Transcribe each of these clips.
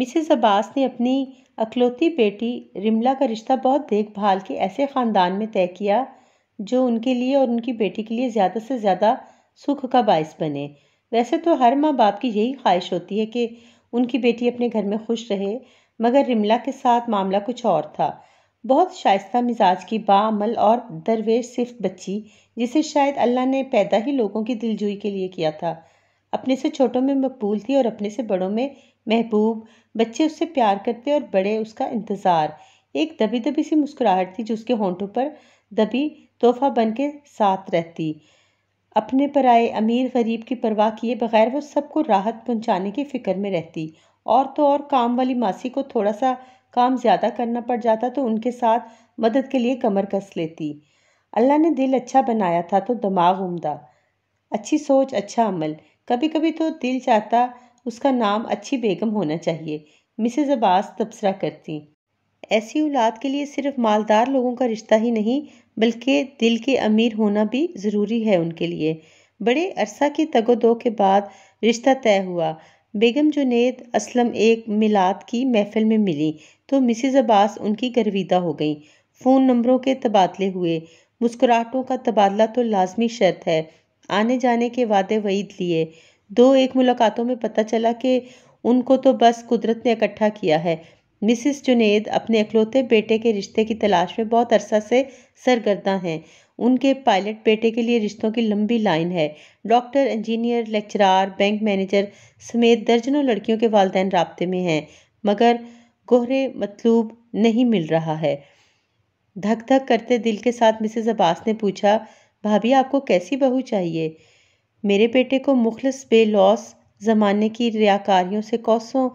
Mrs Abbas ने अपनी अकलौती बेटी रिमला का रिश्ता बहुत देखभाल के ऐसे ख़ानदान में तय किया जो उनके लिए और उनकी बेटी के लिए ज़्यादा से ज़्यादा सुख का बायस बने वैसे तो हर माँ बाप की यही ख्वाहिश होती है कि उनकी बेटी अपने घर में खुश रहे मगर रिमला के साथ मामला कुछ और था बहुत शाइस्ता मिजाज की बामल और दरवेश सिर्फ बच्ची जिसे शायद अल्लाह ने पैदा ही लोगों की दिलजोई के लिए किया था अपने से छोटों में मकबूल थी और अपने से बड़ों में महबूब बच्चे उससे प्यार करते और बड़े उसका इंतज़ार एक दबी दबी सी मुस्कुराहट थी जो उसके होंठों पर दबी तोहफा बन के साथ रहती अपने पर आए अमीर गरीब की परवाह किए बगैर वो सबको राहत पहुंचाने की फ़िक्र में रहती और तो और काम वाली मासी को थोड़ा सा काम ज़्यादा करना पड़ जाता तो उनके साथ मदद के लिए कमर कस लेती अल्लाह ने दिल अच्छा बनाया था तो दिमाग उमदा अच्छी सोच अच्छा अमल कभी कभी तो दिल चाहता उसका नाम अच्छी बेगम होना चाहिए मिसेज अब्बास तबसरा करती ऐसी औलाद के लिए सिर्फ मालदार लोगों का रिश्ता ही नहीं बल्कि दिल के अमीर होना भी ज़रूरी है उनके लिए बड़े अरसा के तगोदो के बाद रिश्ता तय हुआ बेगम जुनेद असलम एक मिलाद की महफिल में मिली तो मिसिज़ अब्बास उनकी गर्विदा हो गई फ़ोन नंबरों के तबादले हुए मुस्कुराहटों का तबादला तो लाजमी शर्त है आने जाने के वादे वईद लिए दो एक मुलाकातों में पता चला कि उनको तो बस कुदरत ने इकट्ठा किया है मिसिस जुनेद अपने अकलौते बेटे के रिश्ते की तलाश में बहुत अरसा से सरगर्दा हैं उनके पायलट बेटे के लिए रिश्तों की लंबी लाइन है doctor engineer lecturer bank manager समेत दर्जनों लड़कियों के वालदे रबते में हैं मगर गोहरे मतलूब नहीं मिल रहा है धक धक करते दिल के साथ मिसेज़ अब्बास ने पूछा भाभी आपको कैसी बहू चाहिए मेरे बेटे को मुखलस बेलौस ज़माने की रियाकारियों से कौसों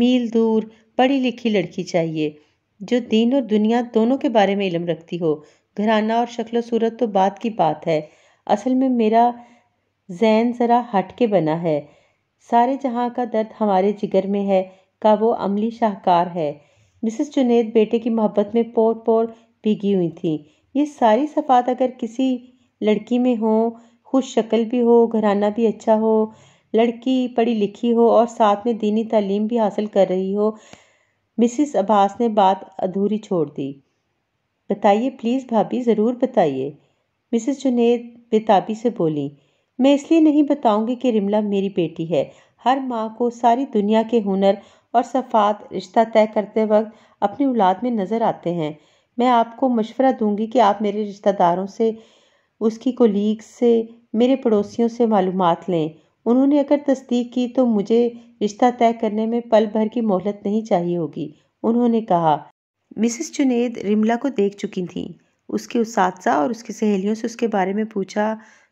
मील दूर पढ़ी लिखी लड़की चाहिए जो दीन और दुनिया दोनों के बारे में इलम रखती हो घराना और शक्ल सूरत तो बात की बात है असल में मेरा जैन ज़रा हट के बना है सारे जहाँ का दर्द हमारे जिगर में है का वो अमली शाहकार है मिसेस जुनेद बेटे की मोहब्बत में पोर पोर भीगी हुई थी ये सारी सफात अगर किसी लड़की में हो कुछ शक्ल भी हो घराना भी अच्छा हो लड़की पढ़ी लिखी हो और साथ में दीनी तालीम भी हासिल कर रही हो मिसिस अब्बास ने बात अधूरी छोड़ दी बताइए प्लीज़ भाभी ज़रूर बताइए मिसिस जुनेद बेताबी से बोली मैं इसलिए नहीं बताऊंगी कि रिमला मेरी बेटी है हर माँ को सारी दुनिया के हुनर और सफ़ात रिश्ता तय करते वक्त अपनी औलाद में नज़र आते हैं मैं आपको मशवरा दूंगी कि आप मेरे रिश्तेदारों से उसकी कोलीग से मेरे पड़ोसियों से मालूम लें उन्होंने अगर तस्दीक की तो मुझे रिश्ता तय करने में पल भर की मोहलत नहीं चाहिए होगी उन्होंने कहा मिसिस जुनेद रिमला को देख चुकी थीं उसके उस और उसकी सहेलियों से उसके बारे में पूछा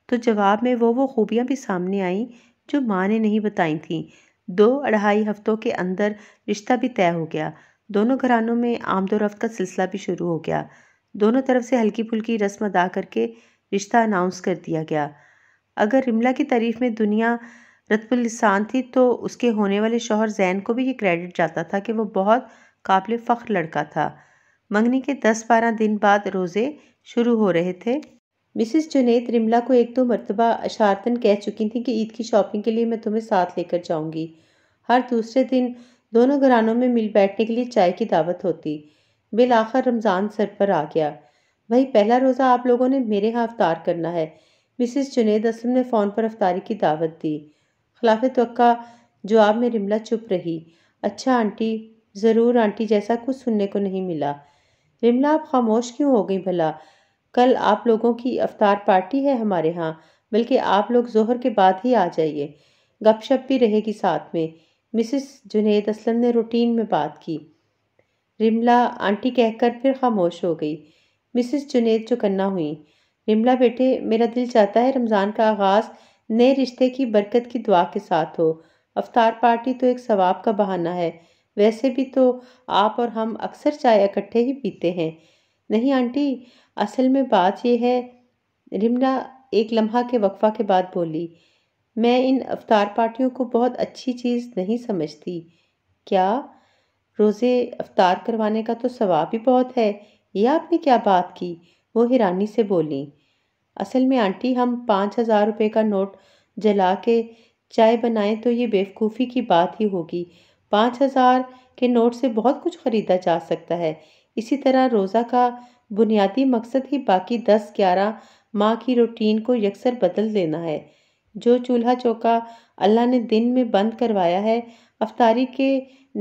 तो जवाब में वो वो खूबियाँ भी सामने आईं जो माँ ने नहीं बताई थीं दो अढ़ाई हफ्तों के अंदर रिश्ता भी तय हो गया दोनों घरानों में आमदोरफ्त का सिलसिला भी शुरू हो गया दोनों तरफ से हल्की फुल्की रस्म अदा करके रिश्ता अनाउंस कर दिया गया अगर रिमला की तारीफ में दुनिया रतबुलसान थी तो उसके होने वाले शोहर जैन को भी ये क्रेडिट जाता था कि वो बहुत काबिल फ़ख्र लड़का था मंगनी के दस बारह दिन बाद रोज़े शुरू हो रहे थे मिसिस जुनेद रिमला को एक दो मरतबा अशारतन कह चुकी थी कि ईद की शॉपिंग के लिए मैं तुम्हें साथ लेकर जाऊंगी हर दूसरे दिन दोनों घरानों में मिल बैठने के लिए चाय की दावत होती बिल आखिर रमज़ान सर पर आ गया भाई पहला रोज़ा आप लोगों ने मेरे यहाँ अवतार करना है मिसिस जुनेद असलम ने फ़ोन पर अफ्तारी की दावत दी खिलाफ तो जवाब में रिमला चुप रही अच्छा आंटी ज़रूर आंटी जैसा कुछ सुनने को नहीं मिला रिमला आप खामोश क्यों हो गई भला कल आप लोगों की अफ्तार पार्टी है हमारे यहाँ बल्कि आप लोग जोहर के बाद ही आ जाइए गपशप भी रहेगी साथ में मिसिस जुनेद असलम ने रूटीन में बात की रिमला आंटी कहकर फिर खामोश हो गई मिसिस जुनेद चुकन्ना हुई विमला बेटे मेरा दिल चाहता है रमज़ान का आगाज़ नए रिश्ते की बरकत की दुआ के साथ हो अवतार पार्टी तो एक सवाब का बहाना है वैसे भी तो आप और हम अक्सर चाय इकट्ठे ही पीते हैं नहीं आंटी असल में बात यह है रिमला एक लम्हा के वक्फा के बाद बोली मैं इन अवतार पार्टियों को बहुत अच्छी चीज़ नहीं समझती क्या रोज़े अवतार करवाने का तो सवाब ही बहुत है यह आपने क्या बात की वो हिरानी से बोली असल में आंटी हम पाँच हज़ार रुपये का नोट जला के चाय बनाएं तो ये बेवकूफ़ी की बात ही होगी पाँच हज़ार के नोट से बहुत कुछ ख़रीदा जा सकता है इसी तरह रोज़ा का बुनियादी मकसद ही बाकी दस ग्यारह माह की रूटीन को यकसर बदल देना है जो चूल्हा चौका अल्लाह ने दिन में बंद करवाया है अफतारी के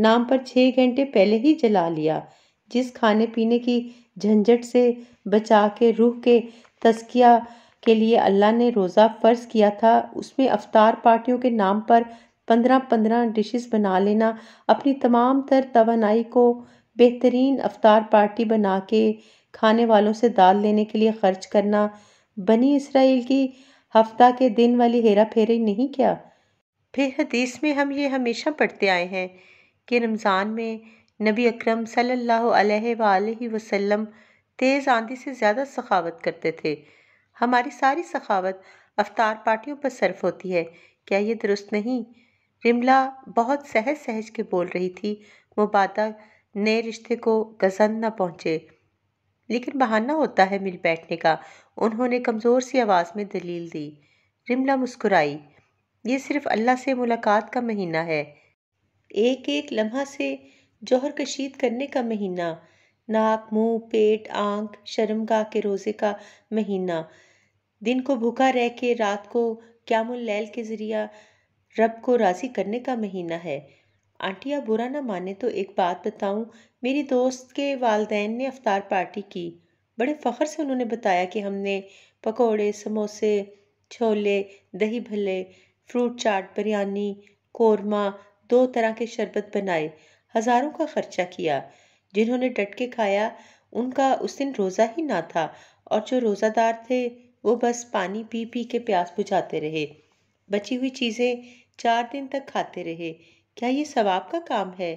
नाम पर छः घंटे पहले ही जला लिया जिस खाने पीने की झंझट से बचा के रूह के तस्किया के लिए अल्लाह ने रोज़ा फ़र्ज़ किया था उसमें अफ्तार पार्टियों के नाम पर पंद्रह पंद्रह डिशेस बना लेना अपनी तमाम तर तोानाई को बेहतरीन अफ्तार पार्टी बना के खाने वालों से दाल लेने के लिए ख़र्च करना बनी इसराइल की हफ्ता के दिन वाली हेरा फेरे नहीं क्या फिर हदीस में हम ये हमेशा पढ़ते आए हैं कि रमज़ान में नबी अक्रम सल्लल्लाहु वसल्लम तेज़ आंधी से ज़्यादा सखावत करते थे हमारी सारी सखावत अवतार पार्टियों पर सर्फ होती है क्या ये दुरुस्त नहीं रिमला बहुत सहज सहज के बोल रही थी मुबादा नए रिश्ते को गजन न पहुँचे लेकिन बहाना होता है मिल बैठने का उन्होंने कमज़ोर सी आवाज़ में दलील दी रिमला मुस्कुराई ये सिर्फ अल्लाह से मुलाकात का महीना है एक एक लम्हा से जौहर कशीद करने का महीना नाक मुंह पेट आंख शर्मगाह के रोज़े का महीना दिन को भूखा रह के रात को क्या लैल के ज़रिया रब को राज़ी करने का महीना है आंटी आप बुरा ना माने तो एक बात बताऊं मेरी दोस्त के वालदेन ने अफ्तार पार्टी की बड़े फ़ख्र से उन्होंने बताया कि हमने पकोड़े समोसे छोले दही भले फ्रूट चाट बिरयानी कोरमा दो तरह के शरबत बनाए हजारों का खर्चा किया जिन्होंने डट के खाया उनका उस दिन रोज़ा ही ना था और जो रोज़ादार थे वो बस पानी पी पी के प्यास बुझाते रहे बची हुई चीज़ें चार दिन तक खाते रहे क्या ये सवाब का काम है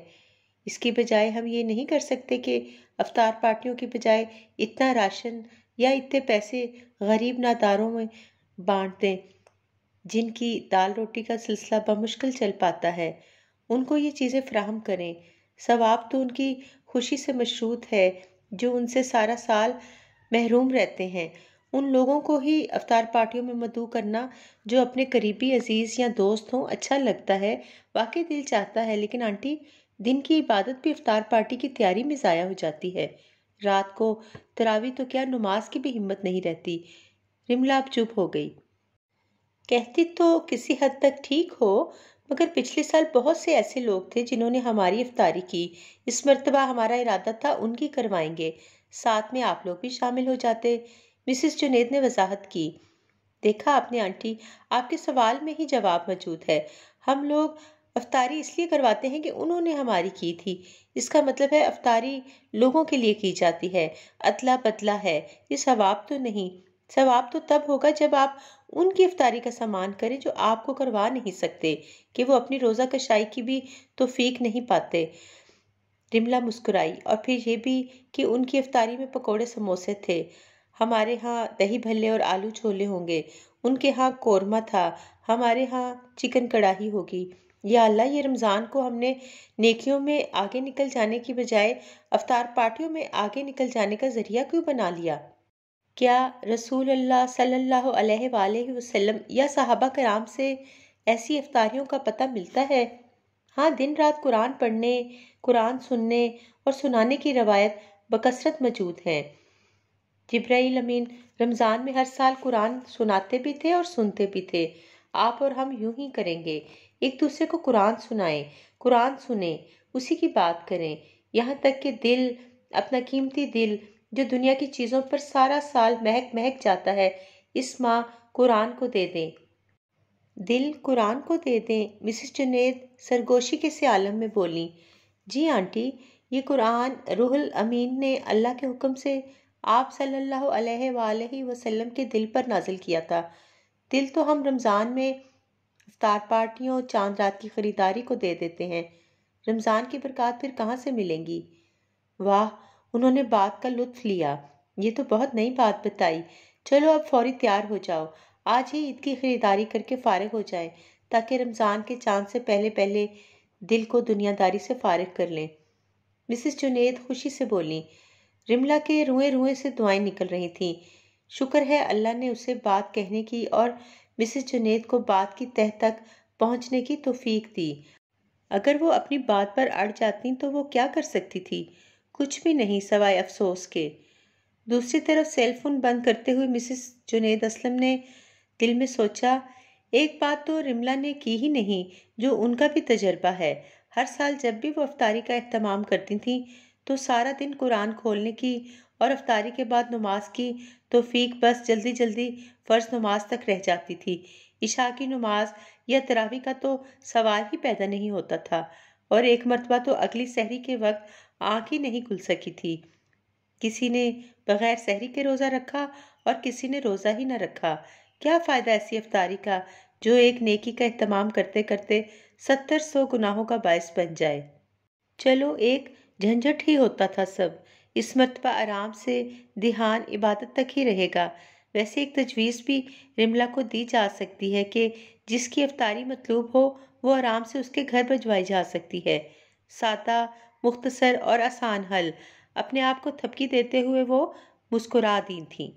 इसकी बजाय हम ये नहीं कर सकते कि अवतार पार्टियों की बजाय इतना राशन या इतने पैसे गरीब नादारों में बांट दें जिनकी दाल रोटी का सिलसिला बमुश्किल चल पाता है उनको ये चीज़ें फ्राहम करें सवाब तो उनकी खुशी से मशरूत है जो उनसे सारा साल महरूम रहते हैं उन लोगों को ही अवतार पार्टियों में मदू करना जो अपने करीबी अजीज़ या दोस्त हों अच्छा लगता है वाकई दिल चाहता है लेकिन आंटी दिन की इबादत भी अवतार पार्टी की तैयारी में ज़ाया हो जाती है रात को तरावी तो क्या नमाज की भी हिम्मत नहीं रहती रिमला अब चुप हो गई कहती तो किसी हद तक ठीक हो मगर पिछले साल बहुत से ऐसे लोग थे जिन्होंने हमारी इफ्तारी की इस मरतबा हमारा इरादा था उनकी करवाएंगे साथ में आप लोग भी शामिल हो जाते मिसिस जुनेद ने वजाहत की देखा आपने आंटी आपके सवाल में ही जवाब मौजूद है हम लोग अफतारी इसलिए करवाते हैं कि उन्होंने हमारी की थी इसका मतलब है अफतारी लोगों के लिए की जाती है अतला पतला है ये सवाब तो नहीं सवाब तो तब होगा जब आप उनकी इफ्तारी का सामान करें जो आपको करवा नहीं सकते कि वो अपनी रोज़ा कशाई की भी तोफीक नहीं पाते रिमला मुस्कुराई और फिर ये भी कि उनकी इफ्तारी में पकोड़े समोसे थे हमारे यहाँ दही भल्ले और आलू छोले होंगे उनके यहाँ कोरमा था हमारे यहाँ चिकन कढ़ाही होगी या अल्लाह ये रमज़ान को हमने नेकियों में आगे निकल जाने की बजाय अवतार पार्टियों में आगे निकल जाने का ज़रिया क्यों बना लिया क्या रसूल अल्लाह सल्लल्लाहु अलैहि वसल्लम या सहाबा कराम से ऐसी अफ्तारियों का पता मिलता है हाँ दिन रात कुरान पढ़ने कुरान सुनने और सुनाने की रवायत बकसरत मौजूद है जब्राइल अमीन रमज़ान में हर साल कुरान सुनाते भी थे और सुनते भी थे आप और हम यूं ही करेंगे एक दूसरे को कुरान सुनाएं कुरान सुने उसी की बात करें यहाँ तक कि दिल अपना कीमती दिल जो दुनिया की चीज़ों पर सारा साल महक महक जाता है इस माह कुरान को दे दें दिल कुरान को दे दें मिसिस जुनेद सरगोशी के से आलम में बोली जी आंटी ये कुरान रूहल अमीन ने अल्लाह के हुक्म से आप सल्लल्लाहु अलैहि वसल्लम के दिल पर नाजिल किया था दिल तो हम रमज़ान में अफ्तार पार्टियों चांद रात की ख़रीदारी को दे देते हैं रमज़ान की बरकत फिर कहाँ से मिलेंगी वाह उन्होंने बात का लुत्फ लिया ये तो बहुत नई बात बताई चलो अब फौरी तैयार हो जाओ आज ही ईद की खरीदारी करके फारग हो जाए ताकि रमज़ान के चांद से पहले पहले दिल को दुनियादारी से फारग कर लें मिसिस जुनेद खुशी से बोली रिमला के रुएं रुए से दुआएं निकल रही थी शुक्र है अल्लाह ने उसे बात कहने की और मिसिस जुनेद को बात की तह तक पहुंचने की तोफीक दी अगर वो अपनी बात पर अड़ जाती तो वो क्या कर सकती थी कुछ भी नहीं सवाए अफसोस के दूसरी तरफ सेलफोन बंद करते हुए मिसिस जुनेद असलम ने दिल में सोचा एक बात तो रिमला ने की ही नहीं जो उनका भी तजर्बा है हर साल जब भी वो अफतारी का अहतमाम करती थी तो सारा दिन कुरान खोलने की और अफतारी के बाद नमाज की तोफीक बस जल्दी जल्दी फ़र्ज नमाज तक रह जाती थी इशा की नमाज या तरावी का तो सवाल ही पैदा नहीं होता था और एक मरतबा तो अगली सहरी के वक्त आँख ही नहीं खुल सकी थी किसी ने बगैर सहरी के रोज़ा रखा और किसी ने रोज़ा ही ना रखा क्या फ़ायदा ऐसी अफतारी का जो एक नेकी का अहतमाम करते करते सत्तर सौ गुनाहों का बायस बन जाए चलो एक झंझट ही होता था सब इस मरतबा आराम से ध्यान इबादत तक ही रहेगा वैसे एक तजवीज़ भी रिमला को दी जा सकती है कि जिसकी अफ्तारी मतलूब हो वो आराम से उसके घर भिजवाई जा सकती है सादा मुख्तसर और आसान हल अपने आप को थपकी देते हुए वो मुस्कुरा दी थी